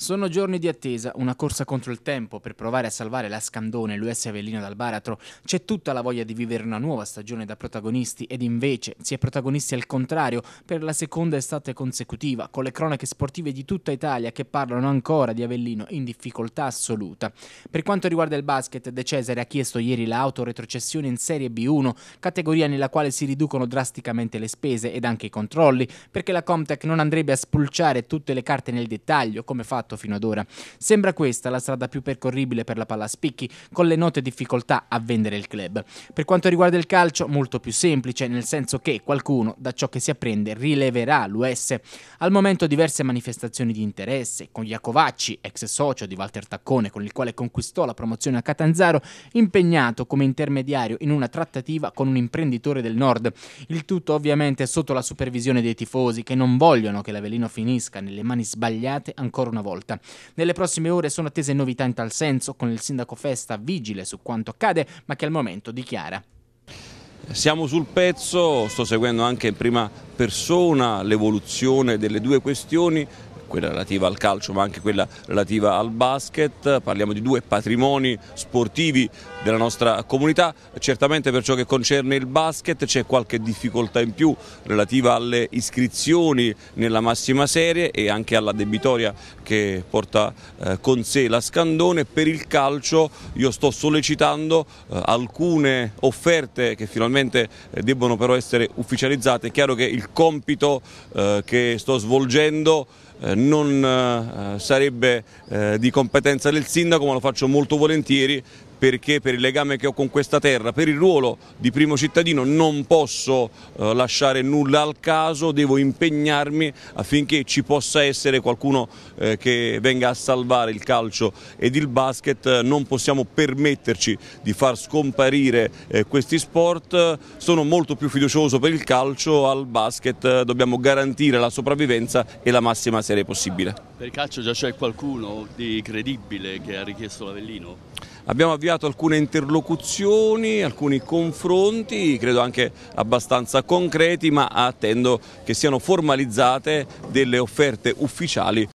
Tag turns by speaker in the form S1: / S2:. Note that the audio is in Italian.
S1: Sono giorni di attesa, una corsa contro il tempo per provare a salvare la Scandone e l'US Avellino dal baratro. C'è tutta la voglia di vivere una nuova stagione da protagonisti ed invece si è protagonisti al contrario per la seconda estate consecutiva, con le cronache sportive di tutta Italia che parlano ancora di Avellino in difficoltà assoluta. Per quanto riguarda il basket, De Cesare ha chiesto ieri l'autoretrocessione in Serie B1, categoria nella quale si riducono drasticamente le spese ed anche i controlli, perché la Comtech non andrebbe a spulciare tutte le carte nel dettaglio, come fatto fatto fino ad ora. Sembra questa la strada più percorribile per la palla a spicchi, con le note difficoltà a vendere il club. Per quanto riguarda il calcio, molto più semplice, nel senso che qualcuno, da ciò che si apprende, rileverà l'US. Al momento diverse manifestazioni di interesse, con Iacovacci, ex socio di Walter Taccone, con il quale conquistò la promozione a Catanzaro, impegnato come intermediario in una trattativa con un imprenditore del nord. Il tutto ovviamente sotto la supervisione dei tifosi, che non vogliono che l'Avellino finisca nelle mani sbagliate ancora una volta volta. Nelle prossime ore sono attese novità in tal senso, con il sindaco Festa vigile su quanto accade, ma che al momento dichiara
S2: siamo sul pezzo, sto seguendo anche in prima persona l'evoluzione delle due questioni, quella relativa al calcio ma anche quella relativa al basket, parliamo di due patrimoni sportivi della nostra comunità, certamente per ciò che concerne il basket c'è qualche difficoltà in più relativa alle iscrizioni nella massima serie e anche alla debitoria che porta eh, con sé la Scandone, per il calcio io sto sollecitando eh, alcune offerte che finalmente eh, debbono però essere ufficializzate, è chiaro che il compito che sto svolgendo non eh, sarebbe eh, di competenza del sindaco ma lo faccio molto volentieri perché per il legame che ho con questa terra, per il ruolo di primo cittadino non posso eh, lasciare nulla al caso, devo impegnarmi affinché ci possa essere qualcuno eh, che venga a salvare il calcio ed il basket, non possiamo permetterci di far scomparire eh, questi sport, sono molto più fiducioso per il calcio, al basket eh, dobbiamo garantire la sopravvivenza e la massima serie possibile. Per il calcio già c'è qualcuno di credibile che ha richiesto l'Avellino? Abbiamo avviato alcune interlocuzioni, alcuni confronti, credo anche abbastanza concreti, ma attendo che siano formalizzate delle offerte ufficiali